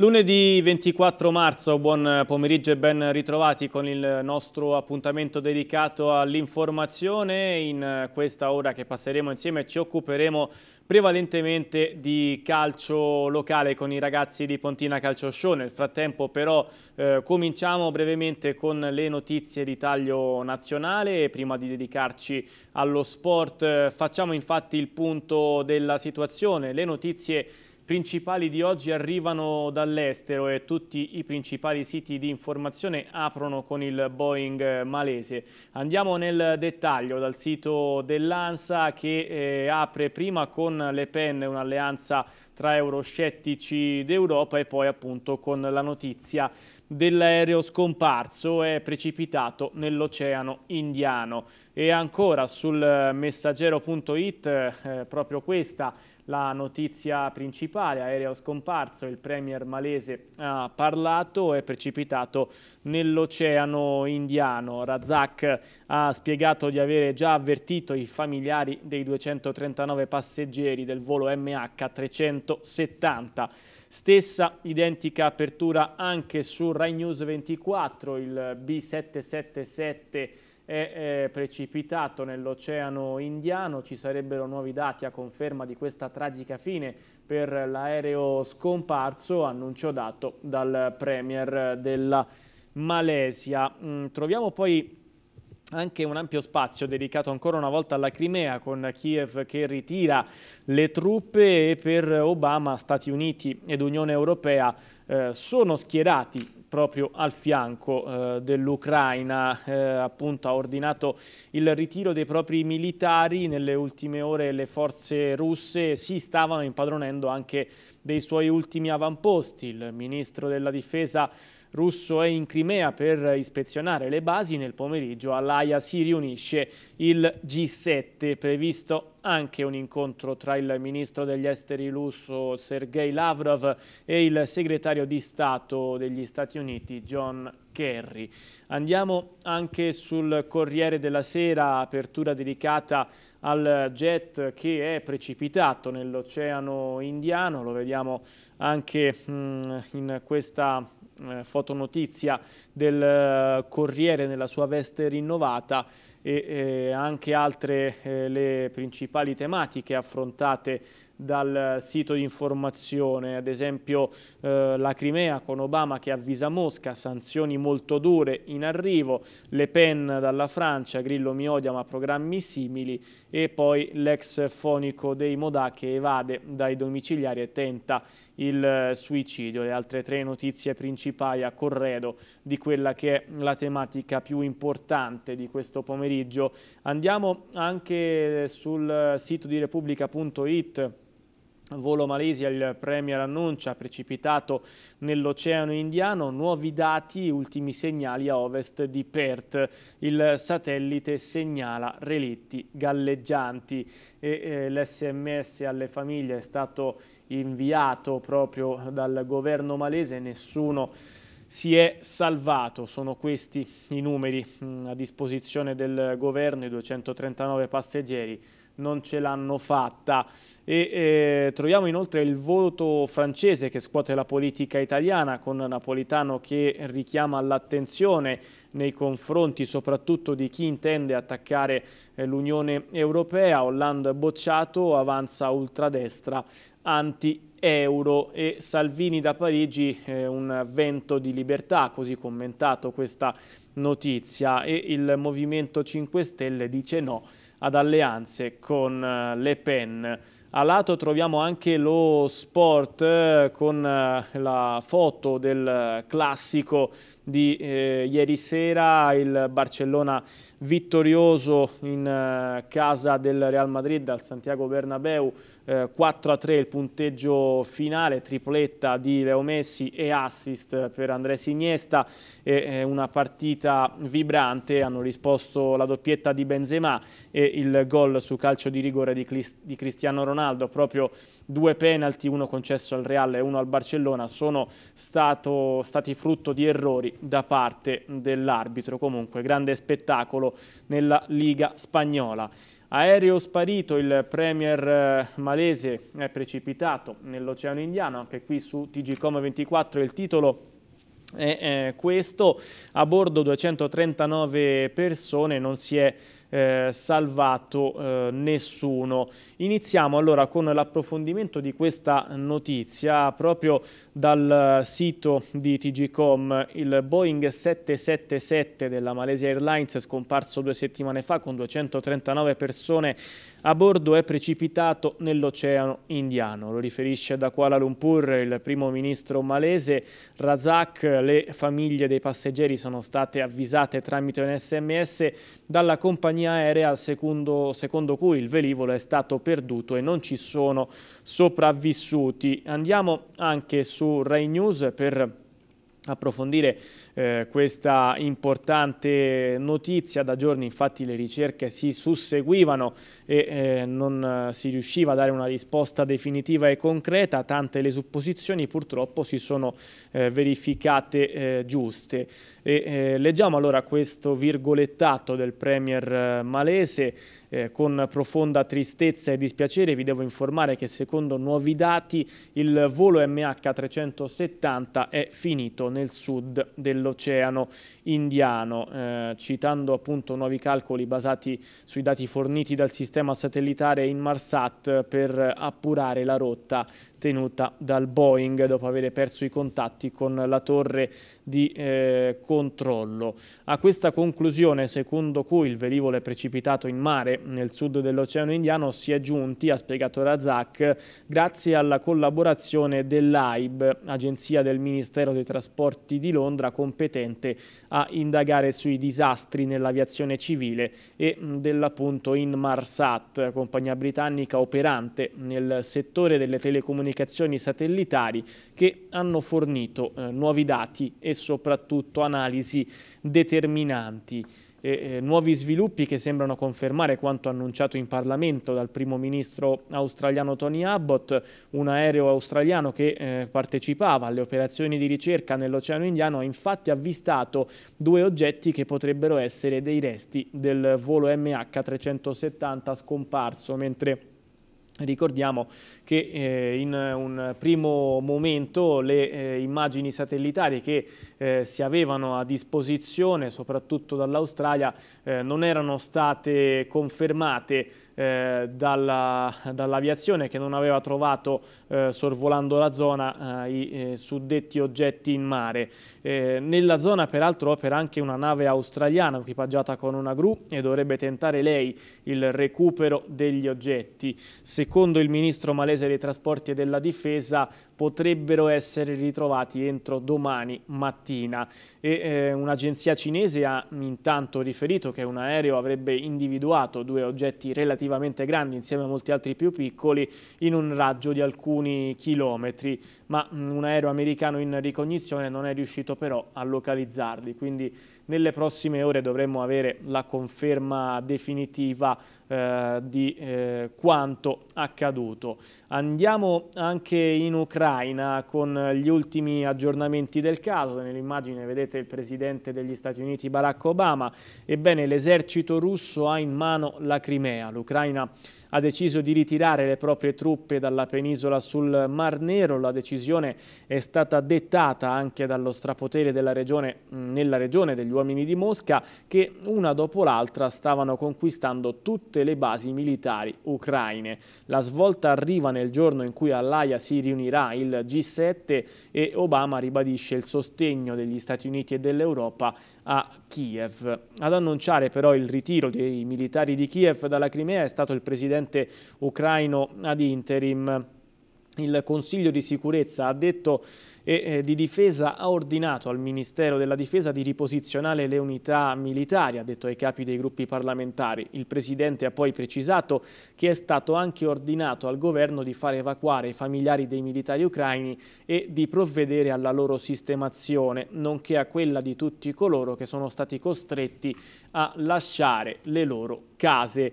Lunedì 24 marzo, buon pomeriggio e ben ritrovati con il nostro appuntamento dedicato all'informazione. In questa ora che passeremo insieme ci occuperemo prevalentemente di calcio locale con i ragazzi di Pontina Calcio Show. Nel frattempo però eh, cominciamo brevemente con le notizie di taglio nazionale. Prima di dedicarci allo sport eh, facciamo infatti il punto della situazione. Le notizie principali di oggi arrivano dall'estero e tutti i principali siti di informazione aprono con il Boeing malese. Andiamo nel dettaglio dal sito dell'ANSA che eh, apre prima con le Pen un'alleanza tra euroscettici d'Europa e poi appunto con la notizia dell'aereo scomparso è precipitato nell'oceano indiano. E ancora sul messaggero.it eh, proprio questa la notizia principale, aereo scomparso, il premier malese ha parlato e è precipitato nell'oceano indiano. Razak ha spiegato di avere già avvertito i familiari dei 239 passeggeri del volo MH370. Stessa identica apertura anche su Rai News 24, il B777 è, è precipitato nell'oceano indiano, ci sarebbero nuovi dati a conferma di questa tragica fine per l'aereo scomparso, annuncio dato dal Premier della Malesia. Mm, troviamo poi anche un ampio spazio dedicato ancora una volta alla Crimea con Kiev che ritira le truppe e per Obama Stati Uniti ed Unione Europea eh, sono schierati proprio al fianco eh, dell'Ucraina, eh, appunto ha ordinato il ritiro dei propri militari, nelle ultime ore le forze russe si stavano impadronendo anche dei suoi ultimi avamposti. Il ministro della difesa russo è in Crimea per ispezionare le basi. Nel pomeriggio all'AIA si riunisce il G7, previsto anche un incontro tra il ministro degli esteri russo Sergei Lavrov e il segretario di Stato degli Stati Uniti John Kerry. Andiamo anche sul Corriere della Sera, apertura dedicata al jet che è precipitato nell'oceano indiano, lo vediamo anche mm, in questa eh, fotonotizia del eh, Corriere nella sua veste rinnovata e eh, anche altre eh, le principali tematiche affrontate dal sito di informazione, ad esempio eh, la Crimea con Obama che avvisa Mosca, sanzioni molto dure in arrivo, Le Pen dalla Francia, Grillo mi odia ma programmi simili e poi l'ex fonico dei Modà che evade dai domiciliari e tenta il eh, suicidio. Le altre tre notizie principali a corredo di quella che è la tematica più importante di questo pomeriggio pomeriggio. Andiamo anche sul sito di repubblica.it Volo Malesia, il Premier annuncia, precipitato nell'Oceano Indiano, nuovi dati, ultimi segnali a ovest di Perth. Il satellite segnala relitti galleggianti e eh, l'SMS alle famiglie è stato inviato proprio dal governo malese, nessuno si è salvato, sono questi i numeri mm, a disposizione del governo, i 239 passeggeri non ce l'hanno fatta e eh, troviamo inoltre il voto francese che scuote la politica italiana con Napolitano che richiama l'attenzione nei confronti soprattutto di chi intende attaccare eh, l'Unione Europea, Hollande bocciato avanza ultradestra anti euro e Salvini da Parigi eh, un vento di libertà, così commentato questa notizia e il Movimento 5 Stelle dice no ad alleanze con eh, Le Pen. A lato troviamo anche lo sport eh, con eh, la foto del classico di eh, ieri sera, il Barcellona vittorioso in eh, casa del Real Madrid al Santiago Bernabeu, eh, 4-3 il punteggio finale, tripletta di Leo Messi e assist per Andrés Iniesta, e, eh, una partita vibrante, hanno risposto la doppietta di Benzema e il gol su calcio di rigore di, Clist di Cristiano Ronaldo Ronaldo, proprio due penalty, uno concesso al Real e uno al Barcellona, sono stato, stati frutto di errori da parte dell'arbitro. Comunque grande spettacolo nella Liga Spagnola. Aereo sparito, il premier eh, malese è precipitato nell'Oceano Indiano, anche qui su TGCOM24 il titolo è eh, questo, a bordo 239 persone, non si è eh, salvato eh, nessuno. Iniziamo allora con l'approfondimento di questa notizia proprio dal eh, sito di TGCOM. Il Boeing 777 della Malaysia Airlines scomparso due settimane fa con 239 persone a bordo è precipitato nell'oceano indiano. Lo riferisce da Kuala Lumpur il primo ministro malese Razak. Le famiglie dei passeggeri sono state avvisate tramite un sms dalla compagnia compagnia aerea secondo, secondo cui il velivolo è stato perduto e non ci sono sopravvissuti. Andiamo anche su Rai News per approfondire eh, questa importante notizia. Da giorni infatti le ricerche si susseguivano e eh, non eh, si riusciva a dare una risposta definitiva e concreta, tante le supposizioni purtroppo si sono eh, verificate eh, giuste. E, eh, leggiamo allora questo virgolettato del Premier malese eh, con profonda tristezza e dispiacere vi devo informare che secondo nuovi dati il volo MH370 è finito nel sud dell'oceano indiano. Eh, citando appunto nuovi calcoli basati sui dati forniti dal sistema satellitare Inmarsat per appurare la rotta tenuta dal Boeing dopo aver perso i contatti con la torre di eh, controllo. A questa conclusione, secondo cui il velivolo è precipitato in mare nel sud dell'Oceano Indiano, si è giunti, ha spiegato Razak, grazie alla collaborazione dell'AIB, agenzia del Ministero dei Trasporti di Londra competente a indagare sui disastri nell'aviazione civile e dell'appunto Inmarsat, compagnia britannica operante nel settore delle telecomunicazioni comunicazioni satellitari che hanno fornito eh, nuovi dati e soprattutto analisi determinanti. E, eh, nuovi sviluppi che sembrano confermare quanto annunciato in Parlamento dal primo ministro australiano Tony Abbott, un aereo australiano che eh, partecipava alle operazioni di ricerca nell'Oceano Indiano ha infatti avvistato due oggetti che potrebbero essere dei resti del volo MH370 scomparso, mentre Ricordiamo che eh, in un primo momento le eh, immagini satellitari che eh, si avevano a disposizione, soprattutto dall'Australia, eh, non erano state confermate eh, dall'aviazione che non aveva trovato eh, sorvolando la zona eh, i eh, suddetti oggetti in mare. Eh, nella zona peraltro opera anche una nave australiana equipaggiata con una gru e dovrebbe tentare lei il recupero degli oggetti. Secondo il ministro malese dei trasporti e della difesa potrebbero essere ritrovati entro domani mattina. Eh, un'agenzia cinese ha intanto riferito che un aereo avrebbe individuato due oggetti relativamente grandi insieme a molti altri più piccoli in un raggio di alcuni chilometri, ma mm, un aereo americano in ricognizione non è riuscito però a localizzarli, quindi nelle prossime ore dovremmo avere la conferma definitiva eh, di eh, quanto accaduto. Andiamo anche in Ucraina con gli ultimi aggiornamenti del caso. Nell'immagine vedete il presidente degli Stati Uniti Barack Obama. Ebbene, l'esercito russo ha in mano la Crimea. L'Ucraina ha deciso di ritirare le proprie truppe dalla penisola sul Mar Nero. La decisione è stata dettata anche dallo strapotere regione, mm, nella regione degli uomini di Mosca che una dopo l'altra stavano conquistando tutte le basi militari ucraine. La svolta arriva nel giorno in cui all'AIA si riunirà il G7 e Obama ribadisce il sostegno degli Stati Uniti e dell'Europa a Kiev. Ad annunciare però il ritiro dei militari di Kiev dalla Crimea è stato il presidente presidente ucraino ad interim. Il Consiglio di sicurezza ha detto e eh, di difesa ha ordinato al Ministero della Difesa di riposizionare le unità militari, ha detto ai capi dei gruppi parlamentari. Il Presidente ha poi precisato che è stato anche ordinato al Governo di far evacuare i familiari dei militari ucraini e di provvedere alla loro sistemazione, nonché a quella di tutti coloro che sono stati costretti a lasciare le loro case.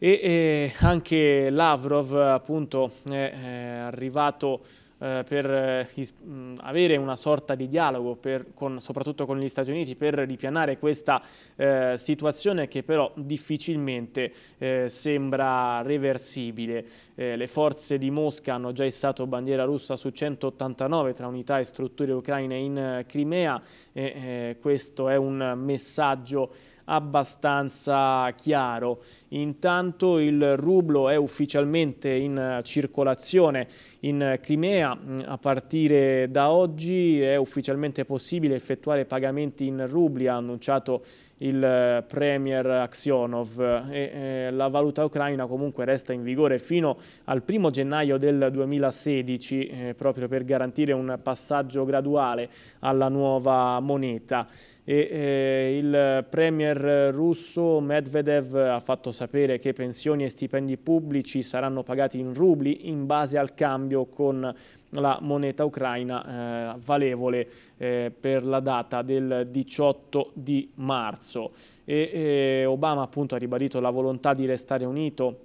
E eh, anche Lavrov appunto è, è eh, arrivato eh, per eh, is, mh, avere una sorta di dialogo per, con, soprattutto con gli Stati Uniti per ripianare questa eh, situazione che però difficilmente eh, sembra reversibile. le forze di Mosca hanno già essato bandiera russa su 189 tra unità e strutture ucraine in Crimea e questo è un messaggio abbastanza chiaro. Intanto il rublo è ufficialmente in eh, circolazione in Crimea, mm, a partire da oggi è ufficialmente possibile effettuare pagamenti in rubli, ha annunciato il eh, premier Aksionov e, eh, la valuta ucraina comunque resta in vigore fino al primo gennaio del 2016 eh, proprio per garantire un passaggio graduale alla nuova moneta e, eh, il eh, premier premier russo Medvedev ha fatto sapere che pensioni e stipendi pubblici saranno pagati in rubli in base al cambio con la moneta ucraina eh, valevole eh, per la data del 18 di marzo. E, eh, Obama appunto ha ribadito la volontà di restare unito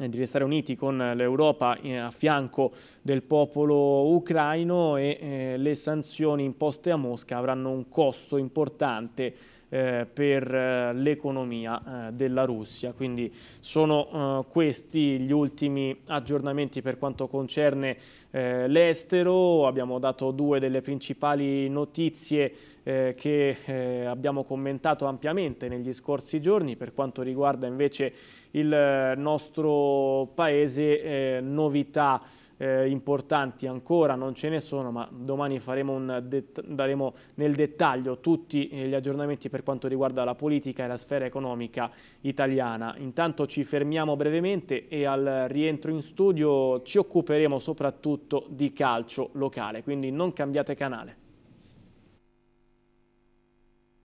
eh, di restare uniti con l'Europa eh, a fianco del popolo ucraino e eh, le sanzioni imposte a Mosca avranno un costo importante eh, per eh, l'economia eh, della Russia. Quindi sono eh, questi gli ultimi aggiornamenti per quanto concerne eh, l'estero. Abbiamo dato due delle principali notizie che abbiamo commentato ampiamente negli scorsi giorni. Per quanto riguarda invece il nostro paese, novità eh, importanti ancora non ce ne sono, ma domani daremo nel dettaglio tutti eh, gli aggiornamenti per quanto riguarda la politica e la sfera economica italiana. Intanto ci fermiamo brevemente e al rientro in studio ci occuperemo soprattutto di calcio locale, quindi non cambiate canale.